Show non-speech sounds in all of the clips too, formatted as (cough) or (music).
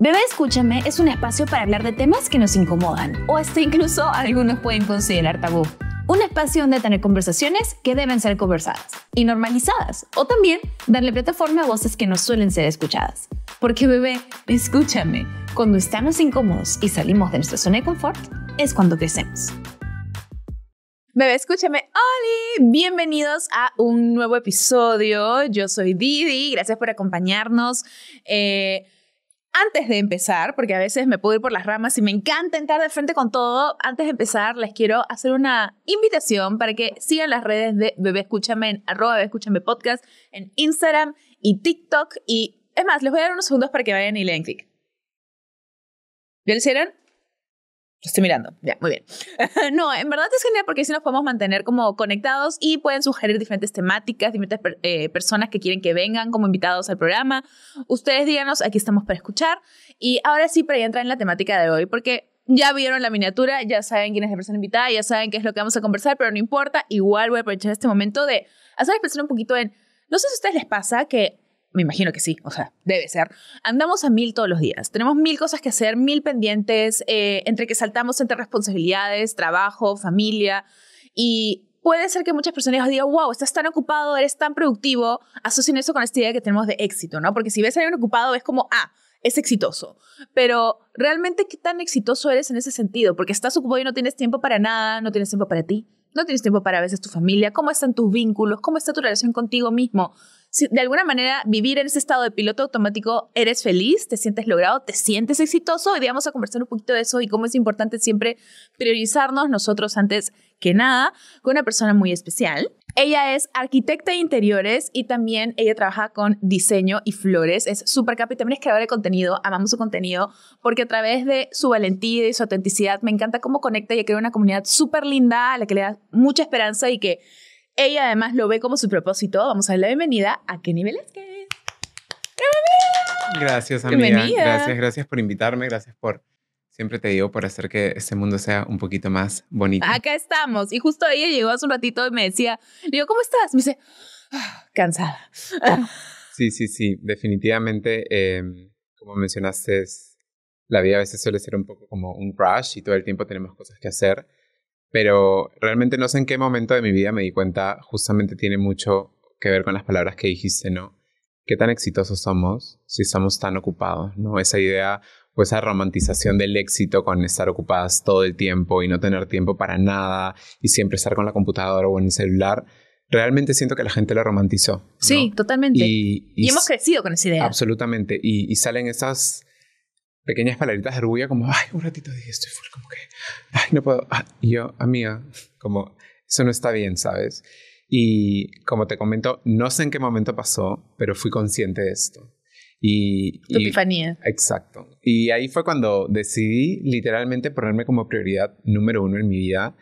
Bebé Escúchame es un espacio para hablar de temas que nos incomodan o hasta incluso algunos pueden considerar tabú. Un espacio donde tener conversaciones que deben ser conversadas y normalizadas o también darle plataforma a voces que no suelen ser escuchadas. Porque bebé, escúchame, cuando estamos incómodos y salimos de nuestra zona de confort es cuando crecemos. Bebé, escúchame. holi, Bienvenidos a un nuevo episodio. Yo soy Didi. Gracias por acompañarnos. Eh, antes de empezar, porque a veces me puedo ir por las ramas y me encanta entrar de frente con todo, antes de empezar les quiero hacer una invitación para que sigan las redes de Bebé Escúchame en arroba Bebé Escúchame Podcast, en Instagram y TikTok. Y es más, les voy a dar unos segundos para que vayan y le den clic. ¿Ya lo hicieron? estoy mirando. Ya, muy bien. (laughs) no, en verdad es genial porque así nos podemos mantener como conectados y pueden sugerir diferentes temáticas, diferentes eh, personas que quieren que vengan como invitados al programa. Ustedes díganos, aquí estamos para escuchar. Y ahora sí, para entrar en la temática de hoy, porque ya vieron la miniatura, ya saben quién es la persona invitada, ya saben qué es lo que vamos a conversar, pero no importa, igual voy a aprovechar este momento de hacerles pensar un poquito en, no sé si a ustedes les pasa que me imagino que sí, o sea, debe ser. Andamos a mil todos los días, tenemos mil cosas que hacer, mil pendientes, eh, entre que saltamos entre responsabilidades, trabajo, familia, y puede ser que muchas personas digan, wow, estás tan ocupado, eres tan productivo, asocien eso con esta idea que tenemos de éxito, ¿no? Porque si ves a alguien ocupado es como, ah, es exitoso. Pero realmente, ¿qué tan exitoso eres en ese sentido? Porque estás ocupado y no tienes tiempo para nada, no tienes tiempo para ti, no tienes tiempo para a veces tu familia, cómo están tus vínculos, cómo está tu relación contigo mismo de alguna manera vivir en ese estado de piloto automático, eres feliz, te sientes logrado, te sientes exitoso. Y vamos a conversar un poquito de eso y cómo es importante siempre priorizarnos nosotros antes que nada con una persona muy especial. Ella es arquitecta de interiores y también ella trabaja con diseño y flores. Es súper capa y también es creadora de contenido. Amamos su contenido porque a través de su valentía y su autenticidad me encanta cómo conecta y crea una comunidad súper linda a la que le da mucha esperanza y que ella además lo ve como su propósito. Vamos a darle la bienvenida a Kenny Velázquez. Gracias, amiga. Gracias, gracias por invitarme. Gracias por Siempre te digo por hacer que este mundo sea un poquito más bonito. Acá estamos. Y justo ella llegó hace un ratito y me decía, digo, ¿cómo estás? Me dice, ah, cansada. Sí, sí, sí. Definitivamente, em, como mencionaste, la vida a veces suele ser un poco como un rush y todo el tiempo tenemos cosas que hacer pero realmente no sé en qué momento de mi vida me di cuenta, justamente tiene mucho que ver con las palabras que dijiste, ¿no? ¿Qué tan exitosos somos si estamos tan ocupados, ¿no? Esa idea o esa romantización del éxito con estar ocupadas todo el tiempo y no tener tiempo para nada y siempre estar con la computadora o en el celular, realmente siento que la gente lo romantizó. Sí, totalmente. Y, hemos crecido con esa idea. Absolutamente. y salen esas pequeñas palabritas de orgullo como, ay, un ratito dije, estoy full, como que, ay, no puedo. Ah, yo, amiga, como, eso no está bien, ¿sabes? Y como te comento, no sé en qué momento pasó, pero fui consciente de esto. tu y, epifanía. Exacto. Y ahí fue cuando decidí literalmente ponerme como prioridad número uno en mi vida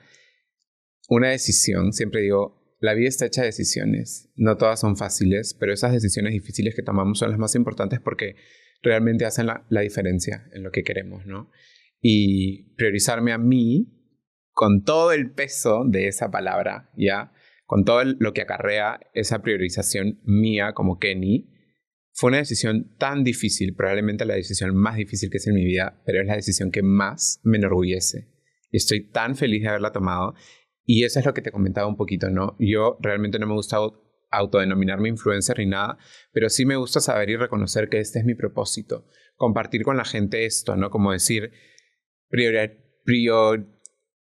una decisión. Siempre digo, la vida está hecha de decisiones. No todas son fáciles, pero esas decisiones difíciles que tomamos son las más importantes porque realmente hacen la, diferencia en lo que queremos, ¿no? Y priorizarme a mí con todo el peso de esa palabra, ¿ya? Con todo lo que acarrea esa priorización mía como Kenny, fue una decisión tan difícil, probablemente la decisión más difícil que es en mi vida, pero es la decisión que más me enorgullece. Y estoy tan feliz de haberla tomado. Y eso es lo que te comentaba un poquito, ¿no? Yo realmente no me, gustaba, autodenominarme influencer ni nada, pero sí me gusta saber y reconocer que este es mi propósito, compartir con la gente esto, ¿no? Como decir, prioriza, prior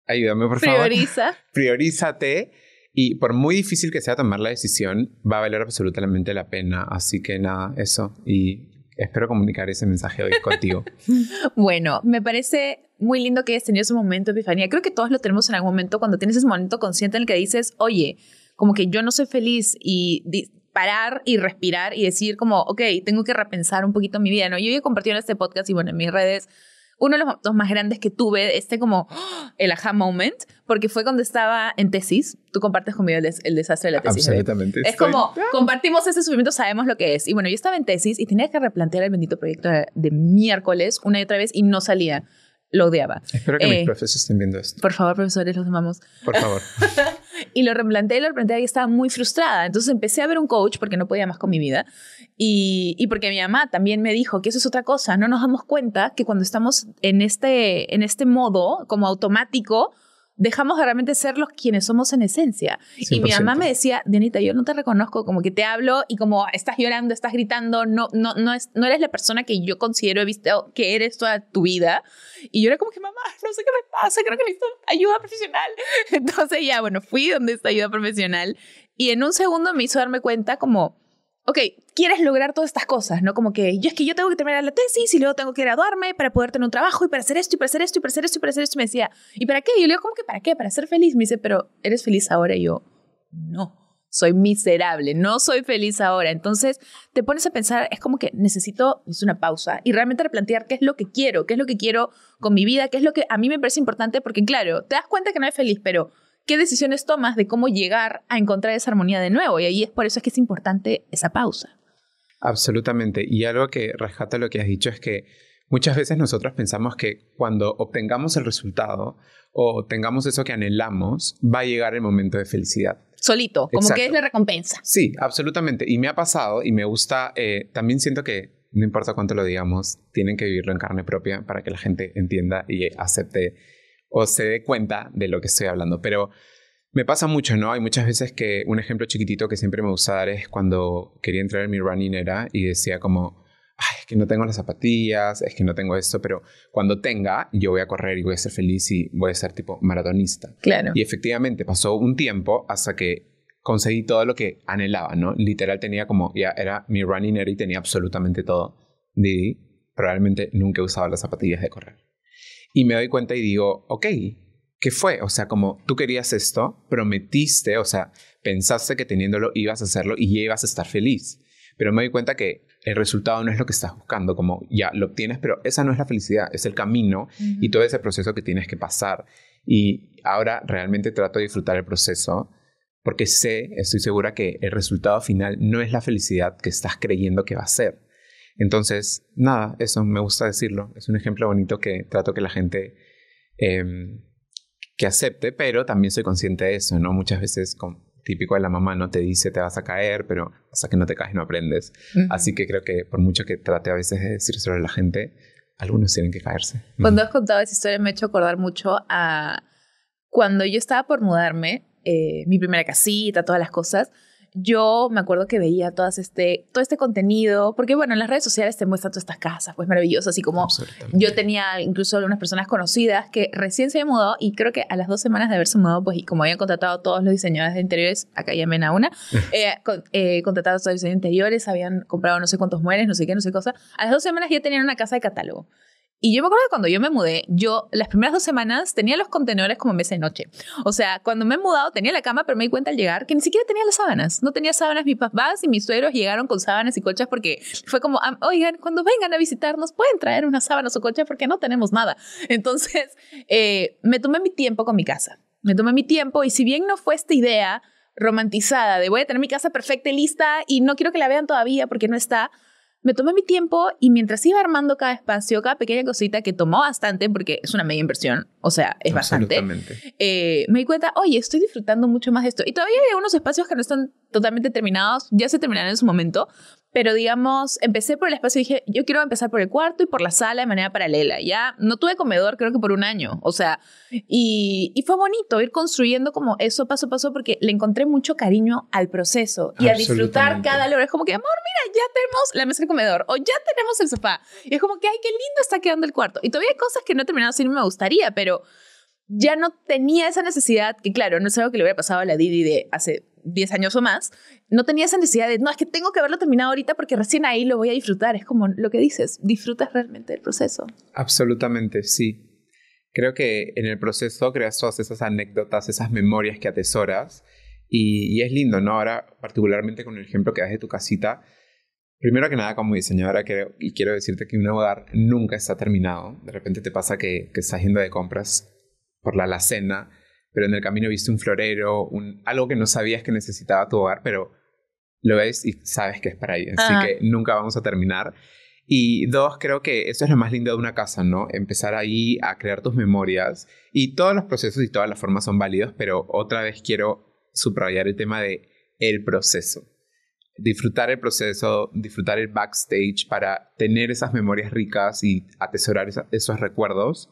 ayúdame por favor. Prioriza. (laughs) Priorízate. Y por muy difícil que sea tomar la decisión, va a valer absolutamente la pena. Así que nada, eso. Y espero comunicar ese mensaje hoy contigo. (laughs) bueno, me parece muy lindo que hayas tenido ese momento epifanía. Creo que todos lo tenemos en algún momento cuando tienes ese momento consciente en el que dices, oye, como que yo no soy feliz y parar y respirar y decir como, ok, tengo que repensar un poquito mi vida, ¿no? Yo he compartido en este podcast y bueno, en mis redes uno de los momentos más grandes que tuve, este como ¡ah! el aha moment, porque fue cuando estaba en tesis. Tú compartes conmigo el, desastre de la tesis. Absolutamente. Es como, ¡ah! compartimos ese sufrimiento, sabemos lo que es. Y bueno, yo estaba en tesis y tenía que replantear el bendito proyecto de miércoles una y otra vez y no salía lo odiaba. Espero que mis eh, profesores estén viendo esto. Por favor, profesores, los amamos. Por favor. (laughs) y lo replanteé, lo replanteé y estaba muy frustrada. Entonces empecé a ver un coach porque no podía más con mi vida. Y, y, porque mi mamá también me dijo que eso es otra cosa. No nos damos cuenta que cuando estamos en este, en este modo como automático, dejamos de realmente ser los quienes somos en esencia. Y mi mamá me decía, Dianita, yo no te reconozco, como que te hablo y como estás llorando, estás gritando, no, no, no, es, no eres la persona que yo considero he visto que eres toda tu vida. Y yo era como que, mamá, no sé qué me pasa, creo que necesito ayuda profesional. (laughs) Entonces ya, bueno, fui donde esta ayuda profesional y en un segundo me hizo darme cuenta como ok, quieres lograr todas estas cosas, ¿no? Como que yo es que yo tengo que terminar la tesis y luego tengo que graduarme para poder tener un trabajo y para hacer esto y para hacer esto y para hacer esto y para hacer esto. Y me decía, ¿y para qué? Y yo le digo, ¿cómo que para qué? Para ser feliz. Me dice, pero ¿eres feliz ahora? Y yo, no. Soy miserable, no soy feliz ahora. Entonces te pones a pensar, es como que necesito es una pausa y realmente replantear qué es lo que quiero, qué es lo que quiero con mi vida, qué es lo que a mí me parece importante, porque claro, te das cuenta que no es feliz, pero qué decisiones tomas de cómo llegar a encontrar esa armonía de nuevo. Y ahí es por eso es que es importante esa pausa. Absolutamente. Y algo que rescata lo que has dicho es que muchas veces nosotros pensamos que cuando obtengamos el resultado o tengamos eso que anhelamos, va a llegar el momento de felicidad. Solito, como que es la recompensa. Sí, absolutamente. Y me ha pasado y me gusta, eh, también siento que no importa cuánto lo digamos, tienen que vivirlo en carne propia para que la gente entienda y acepte o se dé cuenta de lo que estoy hablando. Pero me pasa mucho, ¿no? Hay muchas veces que un ejemplo chiquitito que siempre me gusta dar es cuando quería entrar en mi running era y decía como, es que no tengo las zapatillas, es que no tengo esto, pero cuando tenga, yo voy a correr y voy a ser feliz y voy a ser tipo maratonista. Claro. Y efectivamente pasó un tiempo hasta que conseguí todo lo que anhelaba, ¿no? Literal tenía como, ya era mi running era y tenía absolutamente todo. Y probablemente nunca he usado las zapatillas de correr y me doy cuenta y digo, ok, ¿qué fue? O sea, como tú querías esto, prometiste, o sea, pensaste que teniéndolo ibas a hacerlo y ya ibas a estar feliz. Pero me doy cuenta que el resultado no es lo que estás buscando, como ya lo obtienes, pero esa no es la felicidad, es el camino y todo ese proceso que tienes que pasar. Y ahora realmente trato de disfrutar el proceso porque sé, estoy segura que el resultado final no es la felicidad que estás creyendo que va a ser. Entonces, nada, eso me gusta decirlo. Es un ejemplo bonito que trato que la gente em, que acepte, pero también soy consciente de eso, ¿no? Muchas veces, como típico de la mamá, ¿no? Te dice te vas a caer, pero hasta que no te caes no aprendes. Así que creo que por mucho que trate a veces de decírselo a la gente, algunos tienen que caerse. Cuando has contado esa historia me ha hecho acordar mucho a cuando yo estaba por mudarme, eh, mi primera casita, todas las cosas yo me acuerdo que veía todas este, todo este contenido, porque bueno, en las redes sociales te muestran todas estas casas, pues maravillosas, así como yo tenía incluso algunas personas conocidas que recién se habían mudado y creo que a las dos semanas de haberse mudado, pues y como habían contratado a todos los diseñadores de interiores, acá me a una, (laughs) eh, eh contratado a todos los diseñadores de interiores, habían comprado no sé cuántos muebles, no sé qué, no sé cosa, a las dos semanas ya tenían una casa de catálogo. Y yo me acuerdo que cuando yo me mudé, yo las primeras dos semanas tenía los contenedores como mes de noche. O sea, cuando me he mudado tenía la cama, pero me di cuenta al llegar que ni siquiera tenía las sábanas. No tenía sábanas, mis papás y mis suegros llegaron con sábanas y colchas porque fue como, ah, oigan, cuando vengan a visitarnos pueden traer unas sábanas o colchas porque no tenemos nada. Entonces, (laughs) eh, me tomé mi tiempo con mi casa. Me tomé mi tiempo y si bien no fue esta idea romantizada de voy a tener mi casa perfecta y lista y no quiero que la vean todavía porque no está, me tomé mi tiempo y mientras iba armando cada espacio, cada pequeña cosita que tomó bastante, porque es una media inversión, o sea, es bastante, eh, me di cuenta, oye, estoy disfrutando mucho más de esto. Y todavía hay algunos espacios que no están totalmente terminados, ya se terminarán en su momento, pero digamos, empecé por el espacio y dije, yo quiero empezar por el cuarto y por la sala de manera paralela. Ya no tuve comedor creo que por un año, o sea, y, fue bonito ir construyendo como eso paso a paso porque le encontré mucho cariño al proceso y a disfrutar cada logro. Es como que, amor, mira, ya tenemos la mesa de comedor o ya tenemos el sofá. Y es como que, ay, qué lindo está quedando el cuarto. Y todavía hay cosas que no he terminado, así no me gustaría, pero ya no tenía esa necesidad que, claro, no es algo que le hubiera pasado a la Didi de hace 10 años o más, no tenía esa necesidad de, no, es que tengo que haberlo terminado ahorita porque recién ahí lo voy a disfrutar. Es como lo que dices, disfrutas realmente el proceso. Absolutamente, sí. Creo que en el proceso creas todas esas anécdotas, esas memorias que atesoras y, es lindo, ¿no? Ahora, particularmente con el ejemplo que das de tu casita, Primero que nada, como diseñadora, y quiero decirte que un hogar nunca está terminado. De repente te pasa que, que estás yendo de compras por la alacena pero en el camino viste un florero, algo que no sabías que necesitaba tu hogar, pero lo ves y sabes que es para ahí. Así que nunca vamos a terminar. Y dos, creo que eso es lo más lindo de una casa, ¿no? Empezar ahí a crear tus memorias. Y todos los procesos y todas las formas son válidos, pero otra vez quiero subrayar el tema de el proceso. Disfrutar el proceso, disfrutar el backstage para tener esas memorias ricas y atesorar esos recuerdos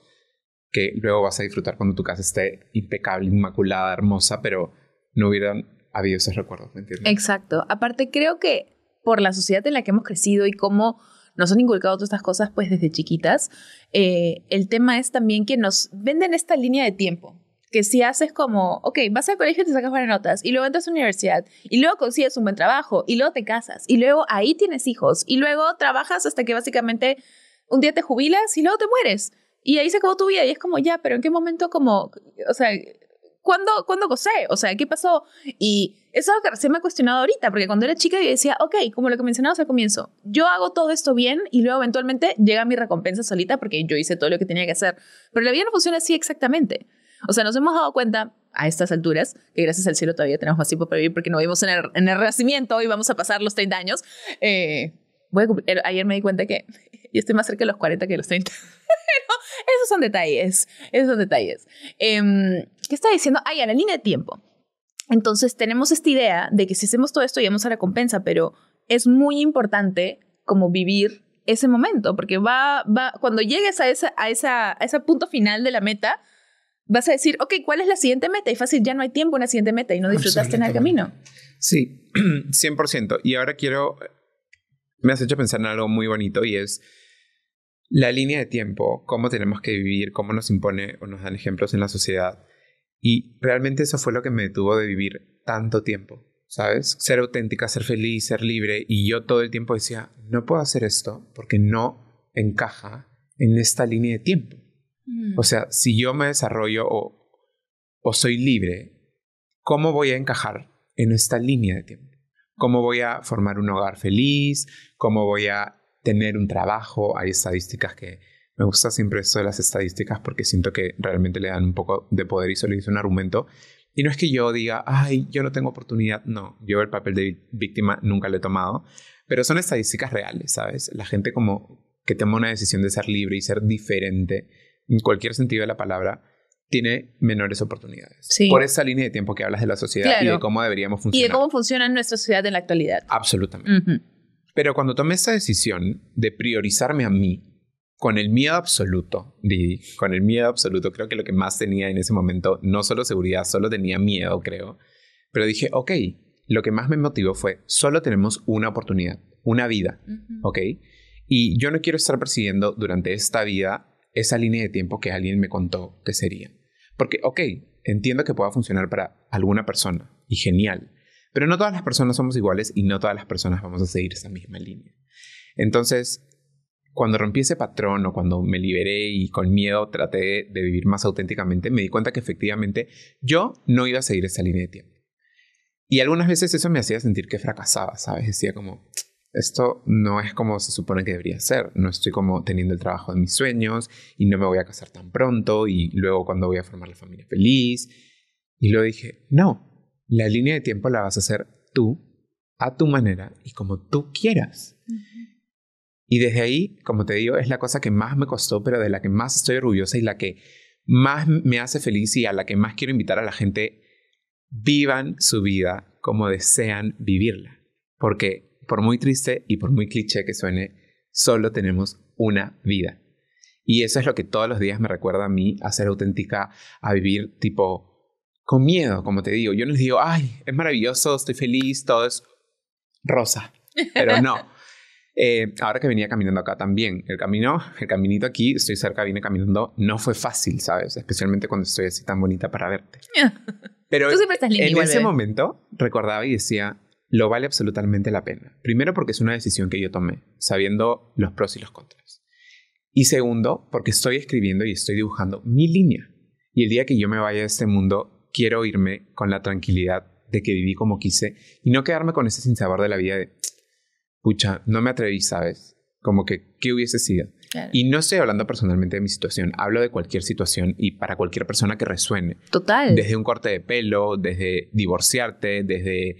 que luego vas a disfrutar cuando tu casa esté impecable, inmaculada, hermosa, pero no hubieran habido esos recuerdos, ¿me entiendes? Exacto. Aparte, creo que por la sociedad en la que hemos crecido y cómo nos han inculcado todas estas cosas pues desde chiquitas, eh, el tema es también que nos venden esta línea de tiempo. Que si haces como, ok, vas al colegio y te sacas buenas notas, y luego entras a la universidad, y luego consigues un buen trabajo, y luego te casas, y luego ahí tienes hijos, y luego trabajas hasta que básicamente un día te jubilas y luego te mueres. Y ahí se acabó tu vida y es como, ya, pero ¿en qué momento como, o sea, ¿cuándo, ¿cuándo gocé? O sea, ¿qué pasó? Y eso es algo que recién me he cuestionado ahorita, porque cuando era chica yo decía, ok, como lo que mencionabas al comienzo, yo hago todo esto bien y luego eventualmente llega mi recompensa solita porque yo hice todo lo que tenía que hacer. Pero la vida no funciona así exactamente. O sea, nos hemos dado cuenta a estas alturas, que gracias al cielo todavía tenemos más tiempo para vivir porque no vivimos en el, en el Renacimiento y vamos a pasar los 30 años. Eh, voy ayer me di cuenta que (laughs) yo estoy más cerca de los 40 que de los 30. Pero (laughs) esos son detalles, esos son detalles. Eh, ¿Qué está diciendo? Ah, ya, la línea de tiempo. Entonces tenemos esta idea de que si hacemos todo esto llegamos a la compensa, pero es muy importante como vivir ese momento, porque va, va, cuando llegues a esa, a esa, a ese punto final de la meta, vas a decir, ok, ¿cuál es la siguiente meta? Y fácil, ya no hay tiempo en una siguiente meta y no disfrutaste en el camino. Sí, 100%. (clears throat) Y ahora quiero, me has hecho pensar en algo muy bonito y es la línea de tiempo, cómo tenemos que vivir, cómo nos impone o nos dan ejemplos en la sociedad. Y realmente eso fue lo que me detuvo de vivir tanto tiempo, ¿sabes? Ser auténtica, ser feliz, ser libre. Y yo todo el tiempo decía, no puedo hacer esto porque no encaja en esta línea de tiempo. Mm. O sea, si yo me desarrollo o, o soy libre, ¿cómo voy a encajar en esta línea de tiempo? ¿Cómo voy a formar un hogar feliz? ¿Cómo voy a tener un trabajo, hay estadísticas que... Me gusta siempre eso de las estadísticas porque siento que realmente le dan un poco de poder y solidez un argumento. Y no es que yo diga, ay, yo no tengo oportunidad. No, yo el papel de víctima nunca lo he tomado. Pero son estadísticas reales, ¿sabes? La gente como que toma una decisión de ser libre y ser diferente, en cualquier sentido de la palabra, tiene menores oportunidades. Por esa línea de tiempo que hablas de la sociedad y de cómo deberíamos funcionar. Y de cómo funciona nuestra sociedad en la actualidad. Absolutamente. Pero cuando tomé esa decisión de priorizarme a mí, con el miedo absoluto, Didi, con el miedo absoluto, creo que lo que más tenía en ese momento, no solo seguridad, solo tenía miedo, creo. Pero dije, ok, lo que más me motivó fue, solo tenemos una oportunidad, una vida, ¿ok? Y yo no quiero estar persiguiendo durante esta vida esa línea de tiempo que alguien me contó que sería. Porque, ok, entiendo que pueda funcionar para alguna persona y genial, pero no todas las personas somos iguales y no todas las personas vamos a seguir esa misma línea. Entonces, cuando rompí ese patrón o cuando me liberé y con miedo traté de vivir más auténticamente, me di cuenta que efectivamente yo no iba a seguir esa línea de tiempo. Y algunas veces eso me hacía sentir que fracasaba, ¿sabes? Decía como, esto no es como se supone que debería ser. No estoy como teniendo el trabajo de mis sueños y no me voy a casar tan pronto y luego cuando voy a formar la familia feliz. Y luego dije, no, la línea de tiempo la vas a hacer tú, a tu manera y como tú quieras. Y desde ahí, como te digo, es la cosa que más me costó, pero de la que más estoy orgullosa y la que más me hace feliz y a la que más quiero invitar a la gente, vivan su vida como desean vivirla. Porque por muy triste y por muy cliché que suene, solo tenemos una vida. Y eso es lo que todos los días me recuerda a mí a ser auténtica, a vivir tipo con miedo, como te digo. Yo les digo, ay, es maravilloso, estoy feliz, todo es rosa, pero no. (laughs) Eh, ahora que venía caminando acá también, el camino, el caminito aquí, estoy cerca, vine caminando, no fue fácil, ¿sabes? Especialmente cuando estoy así tan bonita para verte. (laughs) Pero en ese ¿eh? momento recordaba y decía, lo vale absolutamente la pena. Primero porque es una decisión que yo tomé, sabiendo los pros y los contras. Y segundo, porque estoy escribiendo y estoy dibujando mi línea. Y el día que yo me vaya de este mundo, quiero irme con la tranquilidad de que viví como quise y no quedarme con ese sinsabor de la vida de, pucha, no me atreví, ¿sabes? Como que, ¿qué hubiese sido? Y no estoy hablando personalmente de mi situación, hablo de cualquier situación y para cualquier persona que resuene. Total. Desde un corte de pelo, desde divorciarte, desde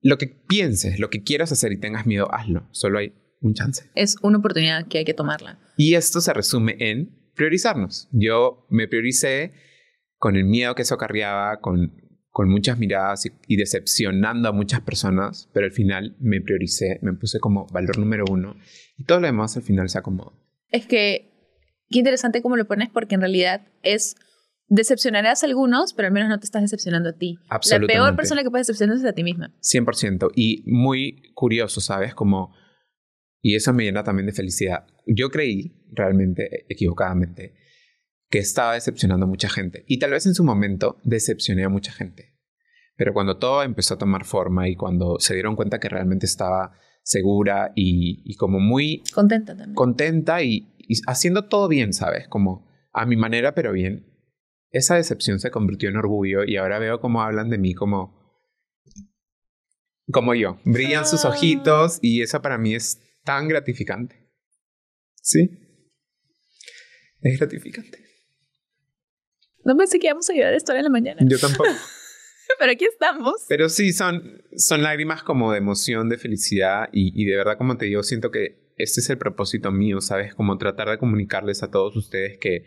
lo que pienses, lo que quieras hacer y tengas miedo, hazlo. Solo hay un chance. Es una oportunidad que hay que tomarla. Y esto se resume en priorizarnos. Yo me prioricé con el miedo que eso con, con muchas miradas y, decepcionando a muchas personas, pero al final me prioricé, me puse como valor número uno y todo lo demás al final se acomodó. Es que, qué interesante cómo lo pones porque en realidad es decepcionarás a algunos, pero al menos no te estás decepcionando a ti. Absolutamente. La peor persona que puedes decepcionar es a ti misma. 100%. Y muy curioso, ¿sabes? Como, y eso me llena también de felicidad. Yo creí, realmente, equivocadamente, que estaba decepcionando a mucha gente. Y tal vez en su momento decepcioné a mucha gente. Pero cuando todo empezó a tomar forma y cuando se dieron cuenta que realmente estaba segura y, como muy... Contenta también. Contenta y, haciendo todo bien, ¿sabes? Como a mi manera, pero bien. Esa decepción se convirtió en orgullo y ahora veo cómo hablan de mí como... Como yo. Brillan sus ah. ojitos y eso para mí es tan gratificante. ¿Sí? Es gratificante. No pensé que íbamos a a esto en la mañana. Yo tampoco. (laughs) Pero aquí estamos. Pero sí, son, son lágrimas como de emoción, de felicidad y, y de verdad, como te digo, siento que este es el propósito mío, ¿sabes? Como tratar de comunicarles a todos ustedes que,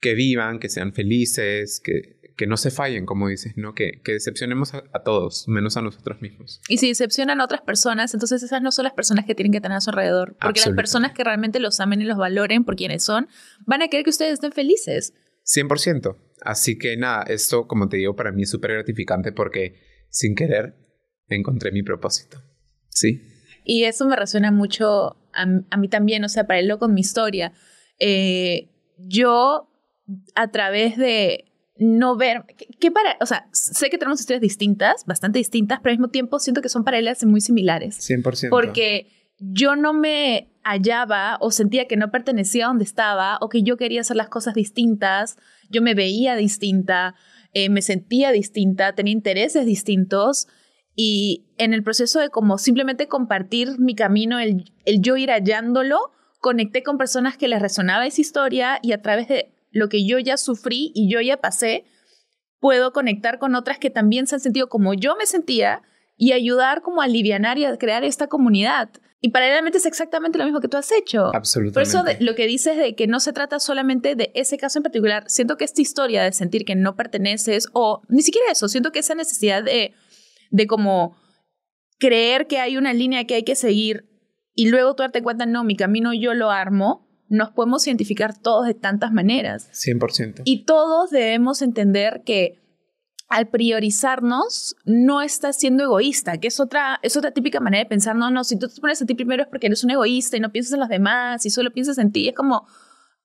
que vivan, que sean felices, que, que no se fallen, como dices, ¿no? Que, que decepcionemos a, todos, menos a nosotros mismos. Y si decepcionan a otras personas, entonces esas no son las personas que tienen que tener a su alrededor. Porque las personas que realmente los amen y los valoren por quienes son, van a querer que ustedes estén felices. 100%. Así que nada, esto, como te digo, para mí es súper gratificante porque sin querer encontré mi propósito. Sí. Y eso me resuena mucho a, mí también, o sea, paralelo con mi historia. Eh, yo, a través de no ver, qué para, o sea, sé que tenemos historias distintas, bastante distintas, pero al mismo tiempo siento que son paralelas y muy similares. 100%. Porque yo no me hallaba o sentía que no pertenecía a donde estaba o que yo quería hacer las cosas distintas, yo me veía distinta, eh, me sentía distinta, tenía intereses distintos y en el proceso de como simplemente compartir mi camino, el, el yo ir hallándolo, conecté con personas que les resonaba esa historia y a través de lo que yo ya sufrí y yo ya pasé, puedo conectar con otras que también se han sentido como yo me sentía y ayudar como a aliviar y a crear esta comunidad. Y paralelamente es exactamente lo mismo que tú has hecho. Absolutamente. Por eso lo que dices de que no se trata solamente de ese caso en particular. Siento que esta historia de sentir que no perteneces o ni siquiera eso, siento que esa necesidad de, de como creer que hay una línea que hay que seguir y luego tú darte cuenta, no, mi camino yo lo armo, nos podemos identificar todos de tantas maneras. 100%. Y todos debemos entender que al priorizarnos, no estás siendo egoísta, que es otra, típica manera de pensar, no, no, si tú te pones a ti primero es porque eres un egoísta y no piensas en los demás y solo piensas en ti, es como,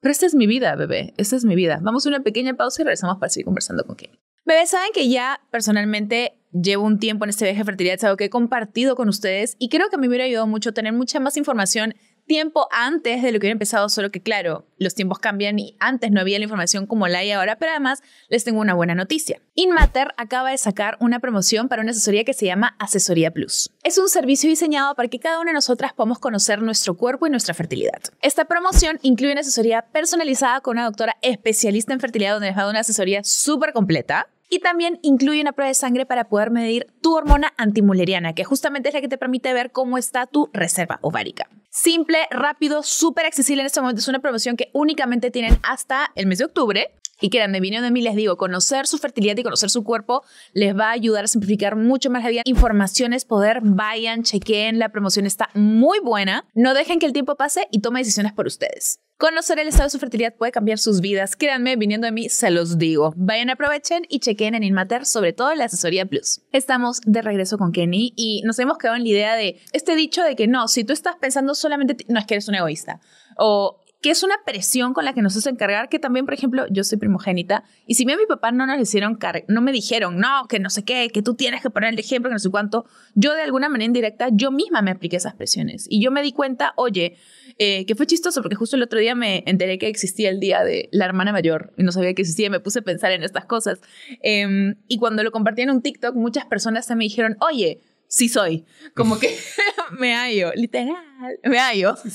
pero esta es mi vida, bebé, esta es mi vida. Vamos a una pequeña pausa y regresamos para seguir conversando con Kevin. Bebé, saben que ya personalmente llevo un tiempo en este viaje de fertilidad, algo que he compartido con ustedes y creo que a mí me hubiera ayudado mucho tener mucha más información tiempo antes de lo que hubiera empezado, solo que claro, los tiempos cambian y antes no había la información como la hay ahora, pero además les tengo una buena noticia. Inmater acaba de sacar una promoción para una asesoría que se llama Asesoría Plus. Es un servicio diseñado para que cada una de nosotras podamos conocer nuestro cuerpo y nuestra fertilidad. Esta promoción incluye una asesoría personalizada con una doctora especialista en fertilidad donde les va a dar una asesoría súper completa. Y también incluye una prueba de sangre para poder medir tu hormona antimuleriana, que justamente es la que te permite ver cómo está tu reserva ovárica. Simple, rápido, súper accesible en este momento. Es una promoción que únicamente tienen hasta el mes de octubre. Y que de vino de mí les digo, conocer su fertilidad y conocer su cuerpo les va a ayudar a simplificar mucho más la vida. Informaciones, poder, vayan, chequen, la promoción está muy buena. No dejen que el tiempo pase y tomen decisiones por ustedes. Conocer el estado de su fertilidad puede cambiar sus vidas. Créanme, viniendo de mí, se los digo. Vayan, aprovechen y chequen en Inmater, sobre todo la asesoría Plus. Estamos de regreso con Kenny y nos hemos quedado en la idea de este dicho de que no, si tú estás pensando solamente, no es que eres un egoísta. O que es una presión con la que nos hacen cargar, que también, por ejemplo, yo soy primogénita, y si a mi papá no nos hicieron no me dijeron, no, que no sé qué, que tú tienes que poner el ejemplo, que no sé cuánto, yo de alguna manera indirecta, yo misma me apliqué esas presiones. Y yo me di cuenta, oye, eh, que fue chistoso, porque justo el otro día me enteré que existía el día de la hermana mayor, y no sabía que existía, y me puse a pensar en estas cosas. Em, y cuando lo compartí en un TikTok, muchas personas se me dijeron, oye, sí soy. Como que (laughs) (laughs) me hallo, literal, me hallo. Sí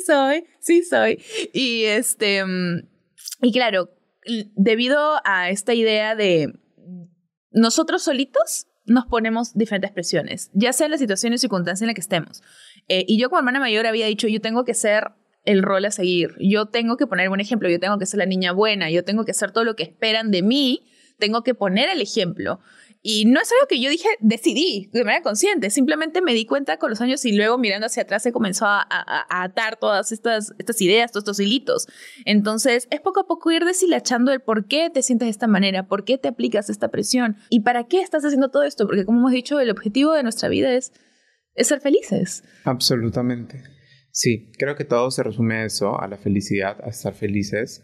soy. (laughs) sí soy, Y este, mm, y claro, debido a esta idea de nosotros solitos nos ponemos diferentes presiones, ya sea en la situación y circunstancia en la que estemos. Eh, y yo como hermana mayor había dicho, yo tengo que ser el rol a seguir, yo tengo que poner un ejemplo, yo tengo que ser la niña buena, yo tengo que hacer todo lo que esperan de mí, tengo que poner el ejemplo. Y no es algo que yo dije, decidí de manera consciente, simplemente me di cuenta con los años y luego mirando hacia atrás se comenzó a, atar todas estas, estas ideas, todos estos hilitos. Entonces es poco a poco ir deshilachando el por qué te sientes de esta manera, por qué te aplicas esta presión y para qué estás haciendo todo esto, porque como hemos dicho, el objetivo de nuestra vida es, ser felices. Absolutamente. Sí, creo que todo se resume a eso, a la felicidad, a estar felices.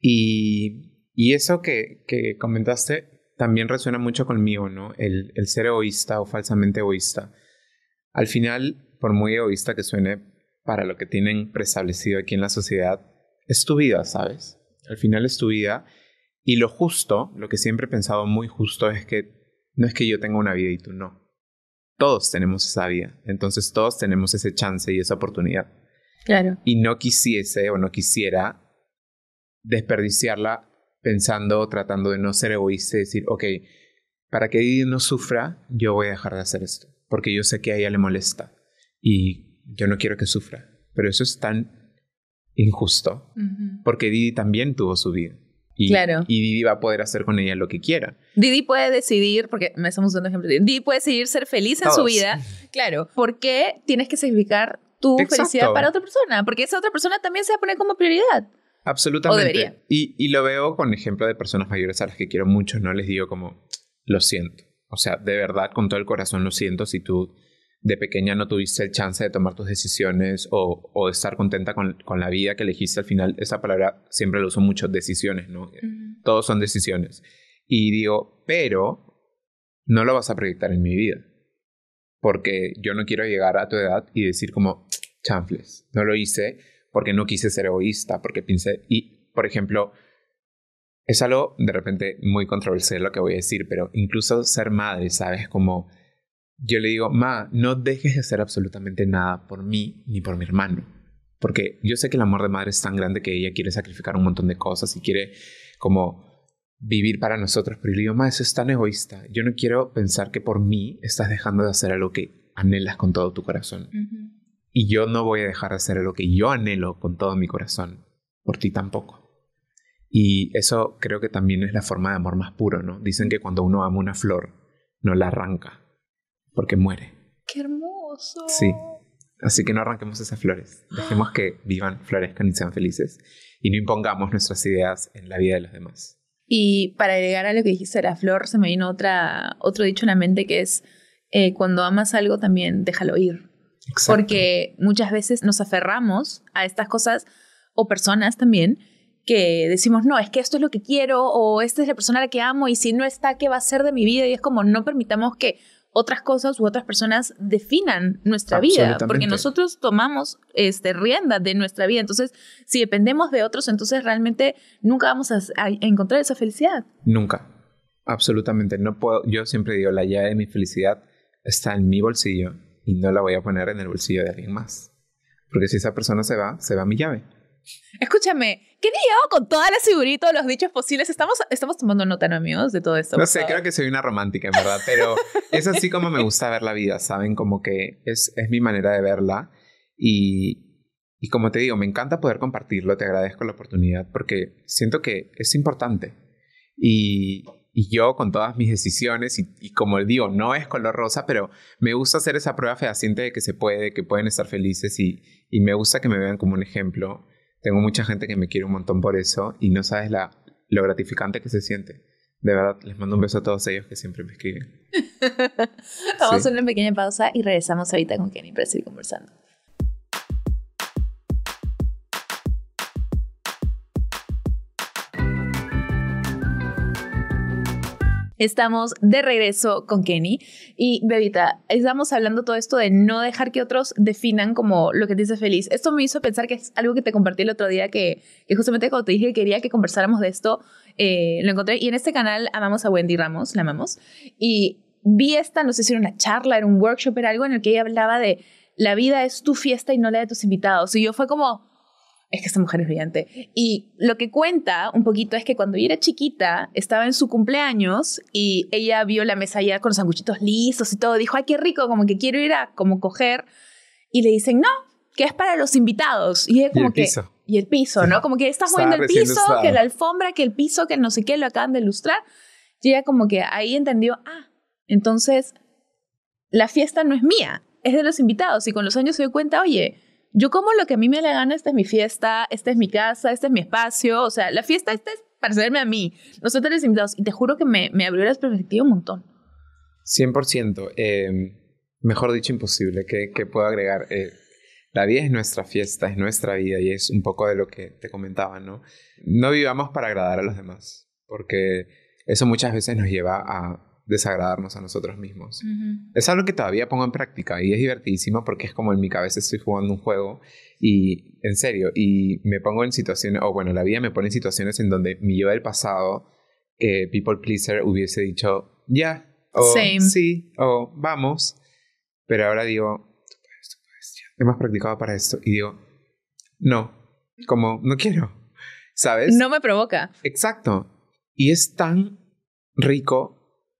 Y, y eso que, que comentaste también resuena mucho conmigo, ¿no? El, el ser egoísta o falsamente egoísta. Al final, por muy egoísta que suene para lo que tienen preestablecido aquí en la sociedad, es tu vida, ¿sabes? Al final es tu vida. Y lo justo, lo que siempre he pensado muy justo es que no es que yo tenga una vida y tú no. Todos tenemos esa vida. Entonces todos tenemos ese chance y esa oportunidad. Claro. Y no quisiese o no quisiera desperdiciarla pensando, tratando de no ser egoísta y decir, ok, para que Didi no sufra, yo voy a dejar de hacer esto, porque yo sé que a ella le molesta y yo no quiero que sufra. Pero eso es tan injusto, porque Didi también tuvo su vida. Y, y Didi va a poder hacer con ella lo que quiera. Didi puede decidir, porque me estamos usando ejemplo, Didi puede decidir ser feliz en su vida. (laughs) Claro, porque tienes que sacrificar tu felicidad para otra persona, porque esa otra persona también se va a poner como prioridad. Absolutamente. Y, y lo veo con ejemplo de personas mayores a las que quiero mucho, no les digo como, lo siento. O sea, de verdad, con todo el corazón lo siento si tú de pequeña no tuviste el chance de tomar tus decisiones o, o de estar contenta con, con, la vida que elegiste al final. Esa palabra siempre lo uso mucho, decisiones, ¿no? Todos son decisiones. Y digo, pero no lo vas a proyectar en mi vida. Porque yo no quiero llegar a tu edad y decir como, chanfles, no lo hice porque no quise ser egoísta, porque pensé, y por ejemplo, es algo de repente muy controversial lo que voy a decir, pero incluso ser madre, ¿sabes? Como yo le digo, ma, no dejes de hacer absolutamente nada por mí ni por mi hermano. Porque yo sé que el amor de madre es tan grande que ella quiere sacrificar un montón de cosas y quiere como vivir para nosotros. Pero yo le digo, ma, eso es tan egoísta. Yo no quiero pensar que por mí estás dejando de hacer algo que anhelas con todo tu corazón. Y yo no voy a dejar de hacer lo que yo anhelo con todo mi corazón, por ti tampoco. Y eso creo que también es la forma de amor más puro, ¿no? Dicen que cuando uno ama una flor, no la arranca, porque muere. ¡Qué hermoso! Sí. Así que no arranquemos esas flores. Dejemos que vivan, florezcan y sean felices. Y no impongamos nuestras ideas en la vida de los demás. Y para agregar a lo que dijiste la flor, se me vino otra, otro dicho en la mente que es, eh, cuando amas algo también déjalo ir. Porque muchas veces nos aferramos a estas cosas o personas también que decimos, no, es que esto es lo que quiero o esta es la persona a la que amo y si no está, ¿qué va a ser de mi vida? Y es como no permitamos que otras cosas u otras personas definan nuestra vida, porque nosotros tomamos este, rienda de nuestra vida. Entonces, si dependemos de otros, entonces realmente nunca vamos a, a encontrar esa felicidad. Nunca, absolutamente. No puedo, yo siempre digo, la llave de mi felicidad está en mi bolsillo y no la voy a poner en el bolsillo de alguien más. Porque si esa persona se va, se va mi llave. Escúchame, ¿qué te con toda la seguridad los dichos posibles? Estamos, estamos tomando nota, ¿no, amigos? De todo esto. No sé, creo que soy una romántica, en verdad, pero es así como me gusta ver la vida, ¿saben? Como que es, es mi manera de verla. Y, y como te digo, me encanta poder compartirlo, te agradezco la oportunidad porque siento que es importante. Y, y yo con todas mis decisiones y, y, como digo, no es color rosa, pero me gusta hacer esa prueba fehaciente de que se puede, que pueden estar felices y, me gusta que me vean como un ejemplo. Tengo mucha gente que me quiere un montón por eso y no sabes lo gratificante que se siente. De verdad, les mando un beso a todos ellos que siempre me escriben. (laughs) Vamos a una pequeña pausa y regresamos ahorita con Kenny para seguir conversando. Estamos de regreso con Kenny y Bebita, estamos hablando todo esto de no dejar que otros definan como lo que te hace feliz. Esto me hizo pensar que es algo que te compartí el otro día que, que justamente cuando te dije que quería que conversáramos de esto, eh, lo encontré y en este canal amamos a Wendy Ramos, la amamos, y vi esta, no sé si era una charla, era un workshop, era algo en el que ella hablaba de la vida es tu fiesta y no la de tus invitados. Y yo fue como es que esta mujer es brillante. Y lo que cuenta un poquito es que cuando ella era chiquita, estaba en su cumpleaños y ella vio la mesa ya con los sanguchitos lisos y todo, dijo, ay, qué rico, como que quiero ir a como coger. Y le dicen, no, que es para los invitados. Y es como el que... Piso? Y el piso, ¿no? Como que estás moviendo el piso, que la alfombra, que el piso, que no sé qué, lo acaban de ilustrar. Y ella como que ahí entendió, ah, entonces la fiesta no es mía, es de los invitados. Y con los años se dio cuenta, oye, yo como lo que a mí me le gana, esta es mi fiesta, esta es mi casa, este es mi espacio, o sea, la fiesta esta es para serme a mí, nosotros los invitados, y te juro que me, me abrió la perspectiva un montón. 100%, em, mejor dicho, imposible, ¿qué, puedo agregar? Eh, la vida es nuestra fiesta, es nuestra vida y es un poco de lo que te comentaba, ¿no? No vivamos para agradar a los demás, porque eso muchas veces nos lleva a desagradarnos a nosotros mismos. Es algo que todavía pongo en práctica y es divertidísimo porque es como en mi cabeza estoy jugando un juego y en serio, y me pongo en situaciones, o bueno, la vida me pone en situaciones en donde mi yo del pasado, que eh, people pleaser, hubiese dicho, ya, o sí, o vamos, pero ahora digo, tú puedes, tú puedes, hemos practicado para esto y digo, no, como no quiero, ¿sabes? No me provoca. Exacto. Y es tan rico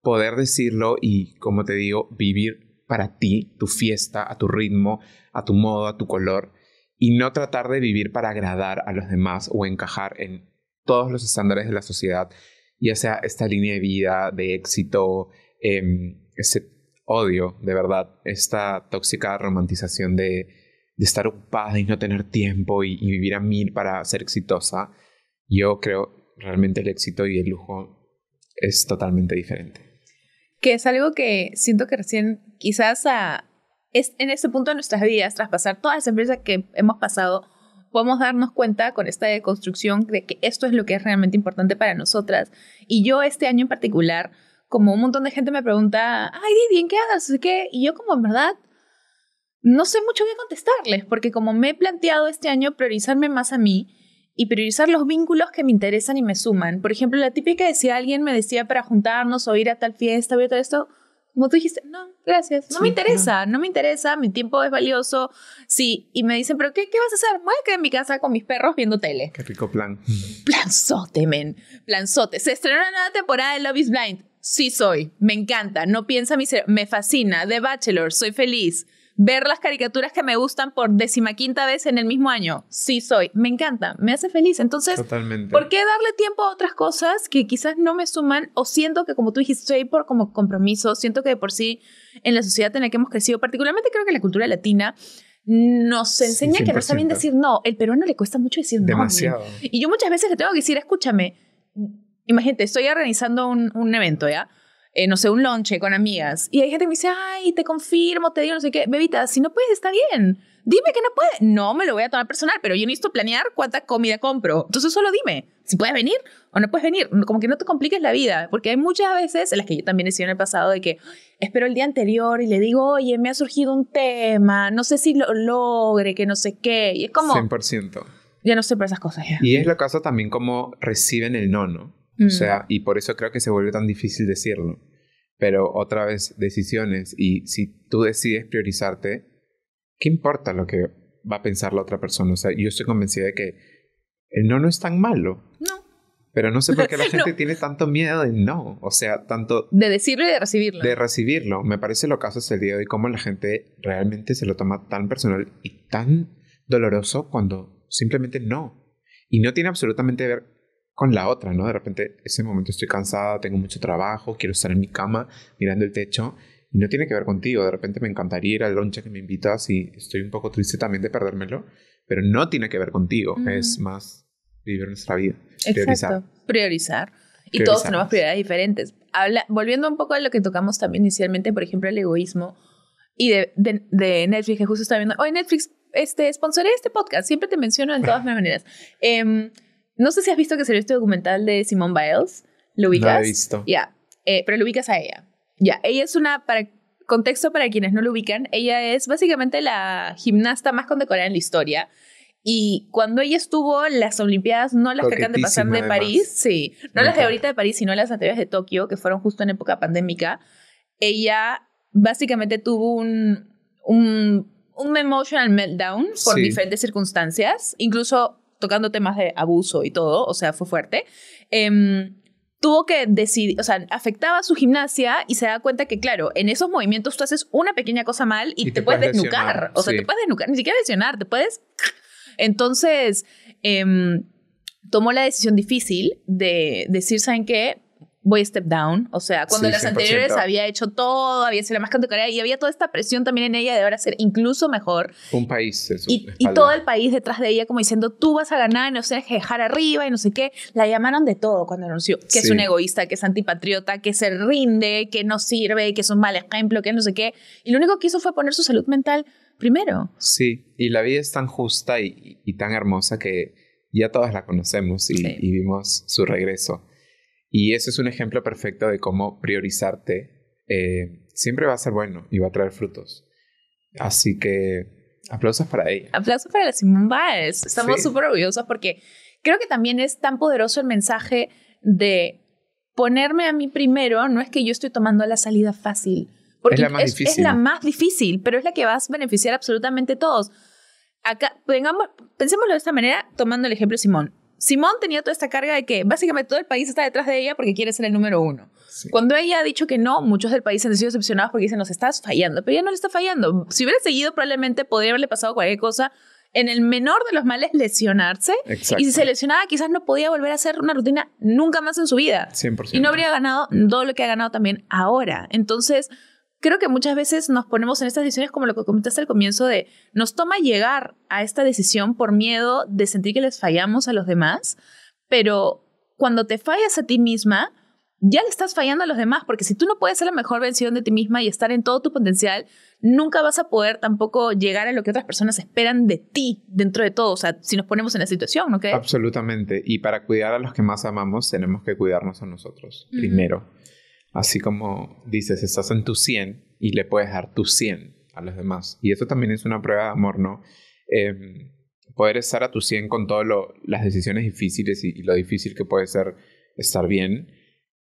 poder decirlo y, como te digo, vivir para ti, tu fiesta, a tu ritmo, a tu modo, a tu color, y no tratar de vivir para agradar a los demás o encajar en todos los estándares de la sociedad, ya sea esta línea de vida, de éxito, em, ese odio, de verdad, esta tóxica romantización de, estar ocupada y no tener tiempo y, y vivir a mil para ser exitosa, yo creo realmente el éxito y el lujo es totalmente diferente que es algo que siento que recién quizás a, es en este punto de nuestras vidas, tras pasar todas las empresas que hemos pasado, podemos darnos cuenta con esta deconstrucción de que esto es lo que es realmente importante para nosotras. Y yo este año en particular, como un montón de gente me pregunta, ay Didi, qué hagas? ¿Qué? Y yo como en verdad no sé mucho qué contestarles, porque como me he planteado este año priorizarme más a mí, y priorizar los vínculos que me interesan y me suman. Por ejemplo, la típica de si alguien me decía para juntarnos o ir a tal fiesta o todo esto, como tú dijiste, no, gracias, no me interesa, no. me interesa, mi tiempo es valioso, sí, y me dicen, pero ¿qué, qué vas a hacer? voy a quedar en mi casa con mis perros viendo tele. Qué rico plan. Planzote, men, planzote. Se estrenó una nueva temporada de Love is Blind. Sí soy, me encanta, no piensa mi me fascina, The Bachelor, soy feliz ver las caricaturas que me gustan por quinta vez en el mismo año. Sí soy, me encanta, me hace feliz. Entonces, Totalmente. ¿por qué darle tiempo a otras cosas que quizás no me suman o siento que como tú dijiste, soy por como compromiso, siento que por sí en la sociedad en la que hemos crecido, particularmente creo que la cultura latina nos enseña que no está bien decir no, el peruano le cuesta mucho decir no. Demasiado. Y yo muchas veces le tengo que decir, escúchame, imagínate, estoy organizando un evento, ¿ya? Eh, no sé, un lonche con amigas. Y hay gente que me dice, ay, te confirmo, te digo, no sé qué. Bebita, si no puedes, está bien. Dime que no puedes. No me lo voy a tomar personal, pero yo necesito planear cuánta comida compro. Entonces solo dime si puedes venir o no puedes venir. Como que no te compliques la vida, porque hay muchas veces en las que yo también he sido en el pasado de que espero el día anterior y le digo, oye, me ha surgido un tema, no sé si lo logre, que no sé qué. Y es como... 100%. Ya no sé por esas cosas. Y es la cosa también como reciben el nono. ¿no? O mm. sea, y por eso creo que se vuelve tan difícil decirlo. Pero otra vez, decisiones. Y si tú decides priorizarte, ¿qué importa lo que va a pensar la otra persona? O sea, yo estoy convencida de que el no no es tan malo. No. Pero no sé por qué la (laughs) gente tiene tanto miedo de no. O sea, tanto... De decirlo y de recibirlo. De recibirlo. Me parece lo que hasta el día de hoy cómo la gente realmente se lo toma tan personal y tan doloroso cuando simplemente no. Y no tiene absolutamente ver, con la otra, ¿no? De repente, ese momento estoy cansada, tengo mucho trabajo, quiero estar en mi cama mirando el techo y no tiene que ver contigo. De repente me encantaría ir al lonche que me invitas y estoy un poco triste también de perdérmelo, pero no tiene que ver contigo, es más vivir nuestra vida. Exacto. Priorizar. Y todos tenemos prioridades diferentes. Habla, volviendo un poco a lo que tocamos también inicialmente, por ejemplo, el egoísmo y de, de, Netflix, que justo está viendo, hoy Netflix, este, sponsoré este podcast, siempre te menciono en todas (laughs) maneras. Eh, no sé si has visto que salió este documental de Simone Biles. ¿Lo ubicas? No he visto. Ya, eh, pero lo ubicas a ella. Ya, ella es una, para contexto para quienes no lo ubican, ella es básicamente la gimnasta más condecorada en la historia. Y cuando ella estuvo en las Olimpiadas, no las que acaban de pasar de París, sí, no las de ahorita de París, sino las anteriores de Tokio, que fueron justo en época pandémica, ella básicamente tuvo un, un, un emotional meltdown por diferentes circunstancias. Incluso tocando temas de abuso y todo, o sea, fue fuerte. Em, tuvo que decidir, o sea, afectaba su gimnasia y se da cuenta que, claro, en esos movimientos tú haces una pequeña cosa mal y, te, puedes, desnucar, o sea, te puedes desnucar, ni siquiera lesionar, te puedes... (laughs) Entonces, em, tomó la decisión difícil de decir, ¿saben qué? voy a step down. O sea, cuando en las anteriores había hecho todo, había sido la más cantocarera y había toda esta presión también en ella de ahora ser incluso mejor. Un país. Eso, y, y, todo el país detrás de ella como diciendo, tú vas a ganar, no sé, dejar arriba y no sé qué. La llamaron de todo cuando anunció que es un egoísta, que es antipatriota, que se rinde, que no sirve, que es un mal ejemplo, que no sé qué. Y lo único que hizo fue poner su salud mental primero. Sí, y la vida es tan justa y, tan hermosa que ya todas la conocemos y, y vimos su regreso. Y ese es un ejemplo perfecto de cómo priorizarte eh, siempre va a ser bueno y va a traer frutos. Así que aplausos para ella. Aplausos para la Simón Baez. Estamos súper orgullosos porque creo que también es tan poderoso el mensaje de ponerme a mí primero. No es que yo estoy tomando la salida fácil, porque es la más, difícil. Es la más difícil, pero es la que vas a beneficiar absolutamente todos. Acá, pensémoslo de esta manera, tomando el ejemplo de Simón Simón tenía toda esta carga de que básicamente todo el país está detrás de ella porque quiere ser el número uno. Cuando ella ha dicho que no, muchos del país han sido decepcionados porque dicen, nos estás fallando, pero ella no le está fallando. Si hubiera seguido, probablemente podría haberle pasado cualquier cosa. En el menor de los males, lesionarse. Y si se lesionaba, quizás no podía volver a hacer una rutina nunca más en su vida. Y no habría ganado todo lo que ha ganado también ahora. Entonces, creo que muchas veces nos ponemos en estas decisiones como lo que comentaste al comienzo de nos toma llegar a esta decisión por miedo de sentir que les fallamos a los demás, pero cuando te fallas a ti misma, ya le estás fallando a los demás, porque si tú no puedes ser la mejor versión de ti misma y estar en todo tu potencial, nunca vas a poder tampoco llegar a lo que otras personas esperan de ti dentro de todo, o sea, si nos ponemos en la situación, ¿no? Absolutamente, y para cuidar a los que más amamos tenemos que cuidarnos a nosotros, primero. Así como dices, estás en tu 100 y le puedes dar tu 100 a los demás. Y eso también es una prueba de amor, ¿no? Em, poder estar a tu 100 con todas las decisiones difíciles y, lo difícil que puede ser estar bien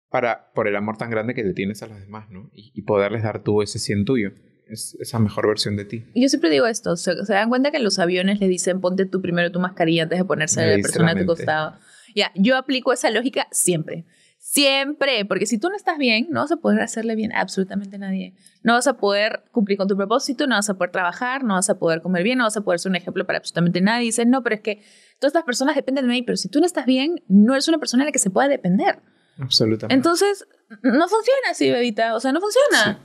para, por el amor tan grande que te tienes a los demás, ¿no? Y, poderles dar tú ese 100 tuyo. Es esa mejor versión de ti. Yo siempre digo esto, se, dan cuenta que en los aviones le dicen ponte tú primero tu mascarilla antes de ponerse a la persona a tu costado. Ya, yo aplico esa lógica siempre. Siempre, porque si tú no estás bien, no vas a poder hacerle bien a absolutamente nadie. No vas a poder cumplir con tu propósito, no vas a poder trabajar, no vas a poder comer bien, no vas a poder ser un ejemplo para absolutamente nadie. Dicen, no, pero es que todas estas personas dependen de mí, pero si tú no estás bien, no eres una persona a la que se pueda depender. Absolutamente. Entonces, no funciona así, bebita. O sea, no funciona.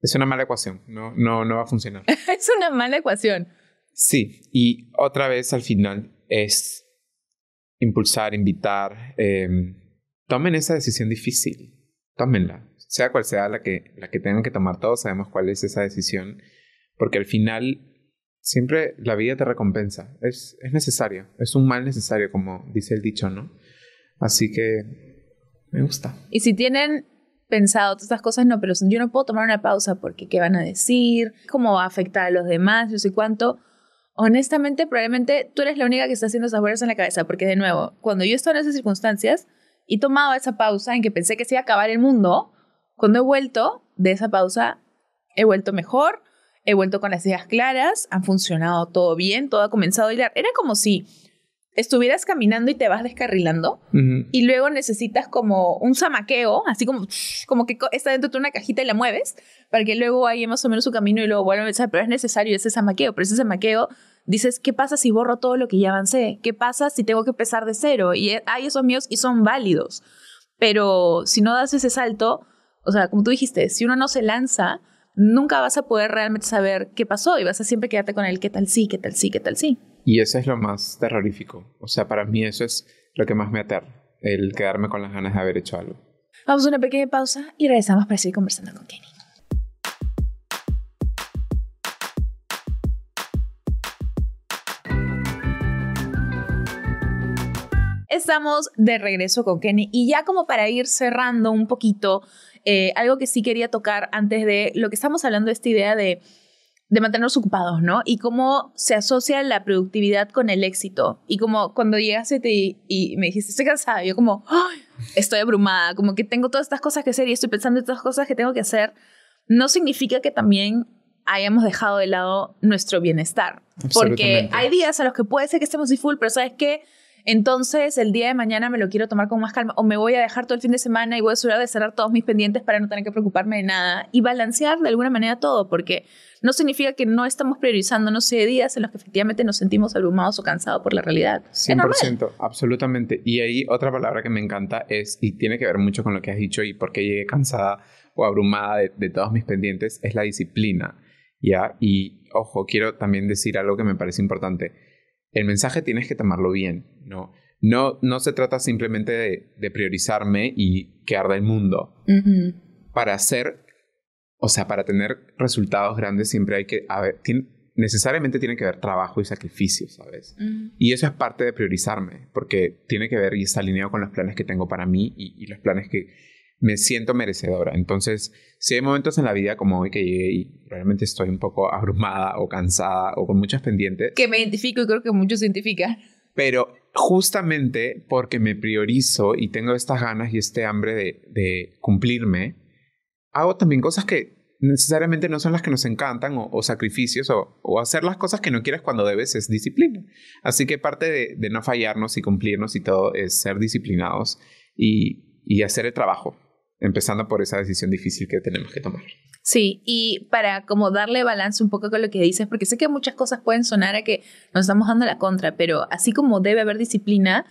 Es una mala ecuación. No, no, no va a funcionar. (laughs) es una mala ecuación. Sí. Y otra vez al final es impulsar, invitar, em, tomen esa decisión difícil. Tómenla. Sea cual sea la que, la que tengan que tomar todos, sabemos cuál es esa decisión. Porque al final, siempre la vida te recompensa. Es, necesario. Es un mal necesario, como dice el dicho, ¿no? Así que me gusta. Y si tienen pensado todas estas cosas, no, pero yo no puedo tomar una pausa porque qué van a decir, cómo va a afectar a los demás, yo sé cuánto. Honestamente, probablemente tú eres la única que está haciendo esas en la cabeza, porque de nuevo, cuando yo estoy en esas circunstancias, y tomado esa pausa en que pensé que se iba a acabar el mundo. Cuando he vuelto de esa pausa, he vuelto mejor, he vuelto con las ideas claras, han funcionado todo bien, todo ha comenzado a hilar. Era como si estuvieras caminando y te vas descarrilando y luego necesitas como un zamaqueo, así como, como que está dentro de una cajita y la mueves para que luego haya más o menos su camino y luego vuelva a empezar, pero es necesario ese zamaqueo, pero ese zamaqueo dices, ¿qué pasa si borro todo lo que ya avancé? ¿Qué pasa si tengo que empezar de cero? Y eh, hay esos míos y son válidos. Pero si no das ese salto, o sea, como tú dijiste, si uno no se lanza, nunca vas a poder realmente saber qué pasó y vas a siempre quedarte con el qué tal sí, qué tal sí, qué tal sí. Y eso es lo más terrorífico. O sea, para mí eso es lo que más me aterra, el quedarme con las ganas de haber hecho algo. Vamos a una pequeña pausa y regresamos para seguir conversando con Kenny. estamos de regreso con Kenny y ya como para ir cerrando un poquito, eh, algo que sí quería tocar antes de lo que estamos hablando, esta idea de, de mantenernos ocupados, ¿no? Y cómo se asocia la productividad con el éxito. Y como cuando llegaste y, y me dijiste, estoy cansada, yo como, estoy abrumada, como que tengo todas estas cosas que hacer y estoy pensando en todas las cosas que tengo que hacer, no significa que también hayamos dejado de lado nuestro bienestar. Porque hay días a los que puede ser que estemos y full, pero ¿sabes que entonces, el día de mañana me lo quiero tomar con más calma o me voy a dejar todo el fin de semana y voy a de cerrar todos mis pendientes para no tener que preocuparme de nada y balancear de alguna manera todo, porque no significa que no estamos priorizando, no sé, días en los que efectivamente nos sentimos abrumados o cansados por la realidad. 100%, absolutamente. Y ahí otra palabra que me encanta es, y tiene que ver mucho con lo que has dicho y por qué llegué cansada o abrumada de todos mis pendientes, es la disciplina. ¿ya? Y ojo, quiero también decir algo que me parece importante el mensaje tienes que tomarlo bien, ¿no? No, no se trata simplemente de, priorizarme y que arda el mundo. Para hacer, o sea, para tener resultados grandes siempre hay que haber, necesariamente tiene que haber trabajo y sacrificio, ¿sabes? Mm. Y eso es parte de priorizarme, porque tiene que ver y está alineado con los planes que tengo para mí y los planes que, me siento merecedora. Entonces, si hay momentos en la vida como hoy que llegué y realmente estoy un poco abrumada o cansada o con muchas pendientes. Que me identifico y creo que muchos se identifican. Pero justamente porque me priorizo y tengo estas ganas y este hambre de, cumplirme, hago también cosas que necesariamente no son las que nos encantan o, sacrificios o, hacer las cosas que no quieres cuando debes es disciplina. Así que parte de, no fallarnos y cumplirnos y todo es ser disciplinados y hacer el trabajo empezando por esa decisión difícil que tenemos que tomar. Sí, y para como darle balance un poco con lo que dices, porque sé que muchas cosas pueden sonar a que nos estamos dando la contra, pero así como debe haber disciplina,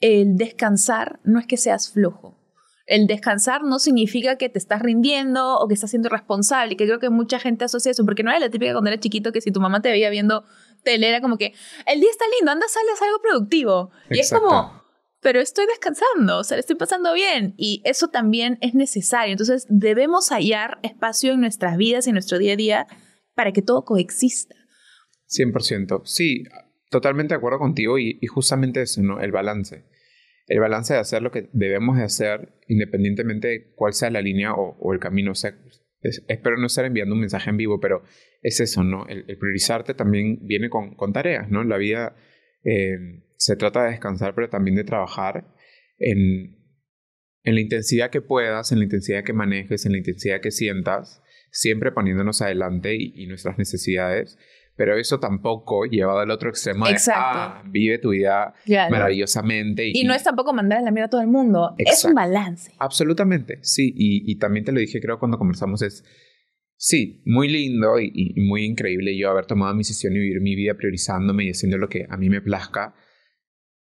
el descansar no es que seas flojo. El descansar no significa que te estás rindiendo o que estás siendo responsable, que creo que mucha gente asocia eso, porque no era la típica cuando era chiquito que si tu mamá te veía viendo tele era como que el día está lindo, anda, sales algo productivo. Y es como, pero estoy descansando, o sea, le estoy pasando bien y eso también es necesario. Entonces debemos hallar espacio en nuestras vidas, y en nuestro día a día, para que todo coexista. 100%, sí, totalmente de acuerdo contigo y, justamente eso, ¿no? El balance. El balance de hacer lo que debemos de hacer independientemente de cuál sea la línea o, el camino. sea, espero no estar enviando un mensaje en vivo, pero es eso, ¿no? El, priorizarte también viene con, tareas, ¿no? La vida... Eh, se trata de descansar, pero también de trabajar en, en la intensidad que puedas, en la intensidad que manejes, en la intensidad que sientas, siempre poniéndonos adelante y, nuestras necesidades, pero eso tampoco llevado al otro extremo de ah, vive tu vida maravillosamente. Y, no es tampoco mandar la mierda a todo el mundo, es un balance. Absolutamente, sí, y, y, también te lo dije creo cuando conversamos es, sí, muy lindo y, y muy increíble yo haber tomado mi sesión y vivir mi vida priorizándome y haciendo lo que a mí me plazca,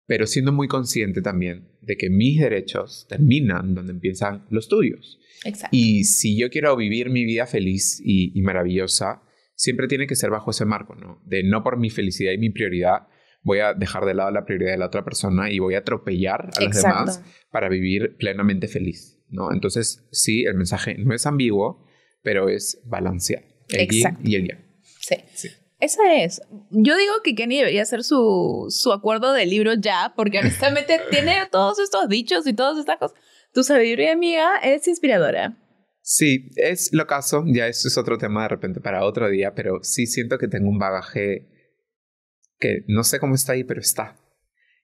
pero siendo muy consciente también de que mis derechos terminan donde empiezan los tuyos. Exacto. Y si yo quiero vivir mi vida feliz y, maravillosa, siempre tiene que ser bajo ese marco, ¿no? De no por mi felicidad y mi prioridad voy a dejar de lado la prioridad de la otra persona y voy a atropellar a los demás para vivir plenamente feliz, ¿no? Entonces, sí, el mensaje no es ambiguo, pero es balancear El y el día. Sí. sí. Esa es. Yo digo que Kenny debería hacer su, su acuerdo de libro ya, porque honestamente (laughs) tiene todos estos dichos y todas estas cosas. Tu sabiduría, amiga, es inspiradora. Sí, es lo caso. Ya eso es otro tema de repente para otro día, pero sí siento que tengo un bagaje que no sé cómo está ahí, pero está.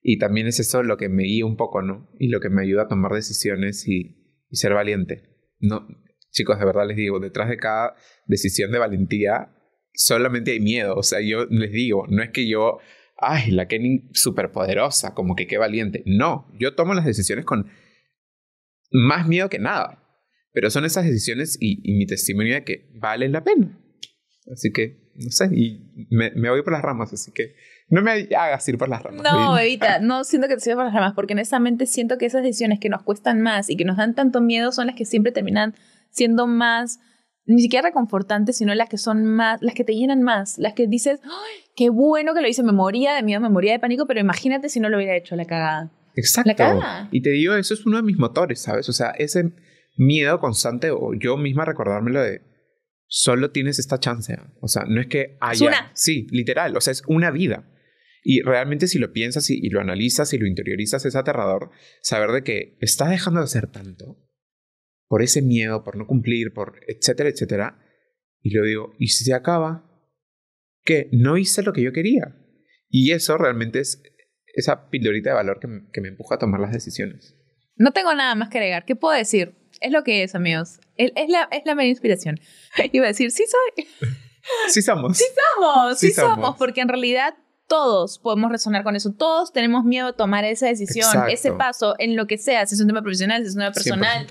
Y también es eso lo que me guía un poco, ¿no? Y lo que me ayuda a tomar decisiones y, y ser valiente. No, chicos, de verdad les digo, detrás de cada decisión de valentía solamente hay miedo. O sea, yo les digo, no es que yo, ay, la Kenny superpoderosa, como que qué valiente. No, yo tomo las decisiones con más miedo que nada. Pero son esas decisiones y, mi testimonio de que valen la pena. Así que, no sé, y me, voy por las ramas, así que no me hagas ir por las ramas. No, Bebita, (laughs) no siento que te sigas por las ramas, porque honestamente siento que esas decisiones que nos cuestan más y que nos dan tanto miedo son las que siempre terminan siendo más ni siquiera reconfortantes, sino las que son más, las que te llenan más, las que dices, ¡Ay, qué bueno que lo hice, me moría de miedo, me moría de pánico, pero imagínate si no lo hubiera hecho la cagada. Exacto. La cagada. Y te digo, eso es uno de mis motores, ¿sabes? O sea, ese miedo constante, o yo misma recordármelo de, solo tienes esta chance, o sea, no es que haya... una. Sí, literal, o sea, es una vida. Y realmente si lo piensas y, lo analizas y lo interiorizas, es aterrador saber de que estás dejando de hacer tanto por ese miedo, por no cumplir, por etcétera, etcétera. Y luego digo, ¿y si se acaba? Que no hice lo que yo quería. Y eso realmente es esa pildorita de valor que me, empuja a tomar las decisiones. No tengo nada más que agregar. ¿Qué puedo decir? Es lo que es, amigos. Es, es la, es la mera inspiración. (laughs) Iba a decir, sí soy. (laughs) sí somos. Sí somos, sí, somos. Porque en realidad todos podemos resonar con eso. Todos tenemos miedo a tomar esa decisión, ese paso en lo que sea, si es un tema profesional, si es un tema personal.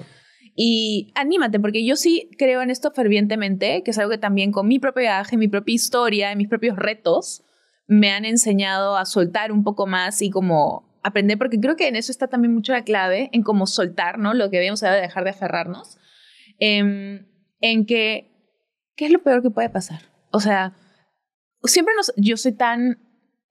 Y anímate, porque yo sí creo en esto fervientemente, que es algo que también con mi propio viaje, mi propia historia, mis propios retos, me han enseñado a soltar un poco más y como aprender, porque creo que en eso está también mucho la clave, en cómo soltar, ¿no? Lo que habíamos hablado de dejar de aferrarnos, em, en que, ¿qué es lo peor que puede pasar? O sea, siempre nos, yo soy tan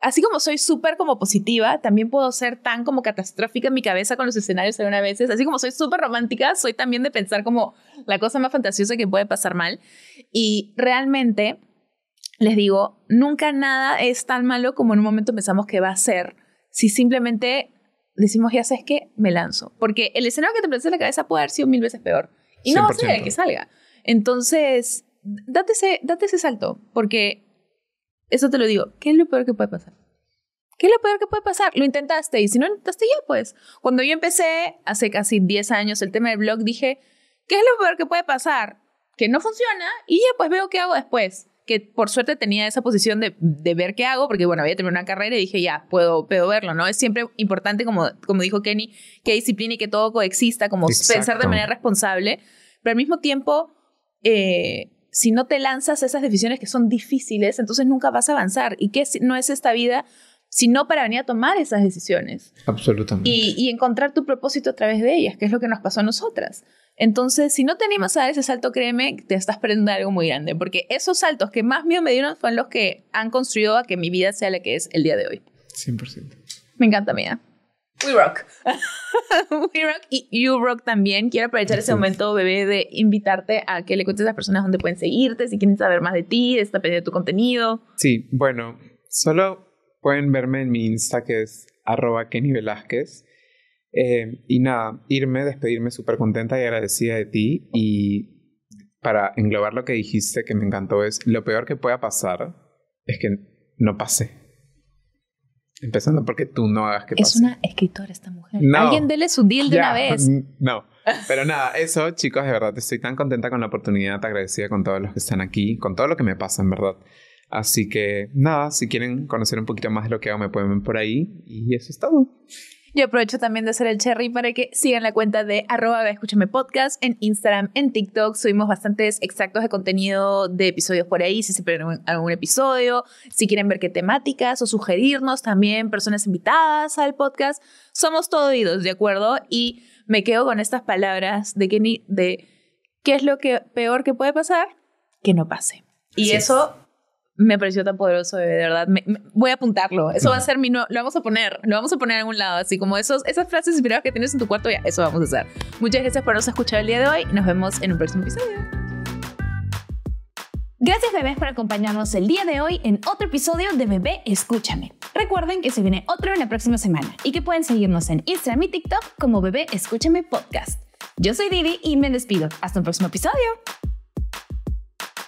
así como soy súper como positiva, también puedo ser tan como catastrófica en mi cabeza con los escenarios una vez. Así como soy súper romántica, soy también de pensar como la cosa más fantasiosa que puede pasar mal. Y realmente, les digo, nunca nada es tan malo como en un momento pensamos que va a ser. Si simplemente decimos, ya sabes que me lanzo. Porque el escenario que te planteas en la cabeza puede haber sido mil veces peor. Y no va a que salga. Entonces, date ese, date ese salto, porque eso te lo digo. ¿Qué es lo peor que puede pasar? ¿Qué es lo peor que puede pasar? Lo intentaste y si no intentaste ya, pues. Cuando yo empecé hace casi 10 años el tema del blog, dije, ¿qué es lo peor que puede pasar? Que no funciona y ya pues veo qué hago después. Que por suerte tenía esa posición de, de ver qué hago, porque bueno, había terminado una carrera y dije, ya, puedo, puedo verlo, ¿no? Es siempre importante, como, como dijo Kenny, que disciplina y que todo coexista, como pensar de manera responsable, pero al mismo tiempo... Eh, si no te lanzas a esas decisiones que son difíciles, entonces nunca vas a avanzar. ¿Y qué no es esta vida sino para venir a tomar esas decisiones? Absolutamente. Y, encontrar tu propósito a través de ellas, que es lo que nos pasó a nosotras. Entonces, si no te animas a dar ese salto, créeme, te estás perdiendo algo muy grande, porque esos saltos que más miedo me dieron son los que han construido a que mi vida sea la que es el día de hoy. 100%. Me encanta, mía. We Rock. (laughs) We Rock y You Rock también. Quiero aprovechar ese momento, bebé, de invitarte a que le cuentes a las personas dónde pueden seguirte, si quieren saber más de ti, está de tu contenido. Sí, bueno, solo pueden verme en mi Insta que es arroba Velázquez. Eh, y nada, irme, despedirme súper contenta y agradecida de ti. Y para englobar lo que dijiste, que me encantó, es lo peor que pueda pasar es que no pase. Empezando porque tú no hagas que pase. Es una escritora esta mujer. No, Alguien dele su deal de una vez. (laughs) No. Pero nada, eso, chicos, de verdad, estoy tan contenta con la oportunidad, agradecida con todos los que están aquí, con todo lo que me pasa, en verdad. Así que nada, si quieren conocer un poquito más de lo que hago, me pueden ver por ahí. Y eso es todo. Yo aprovecho también de hacer el cherry para que sigan la cuenta de arroba escúchame podcast en Instagram, en TikTok. Subimos bastantes extractos de contenido de episodios por ahí, si se pierden algún episodio, si quieren ver qué temáticas o sugerirnos también personas invitadas al podcast. Somos todo oídos, ¿de acuerdo? Y me quedo con estas palabras de Kenny de qué es lo que peor que puede pasar, que no pase. Y eso me pareció tan poderoso, de verdad. voy a apuntarlo. Eso va a ser mi. No, lo vamos a poner. Lo vamos a poner en algún lado. Así como esos, esas frases inspiradas que tienes en tu cuarto, ya, eso vamos a hacer. Muchas gracias por nos escuchar el día de hoy. Nos vemos en un próximo episodio. Gracias bebés por acompañarnos el día de hoy en otro episodio de Bebé Escúchame. Recuerden que se viene otro en la próxima semana y que pueden seguirnos en Instagram y TikTok como Bebé Escúchame Podcast. Yo soy Didi y me despido. Hasta un próximo episodio.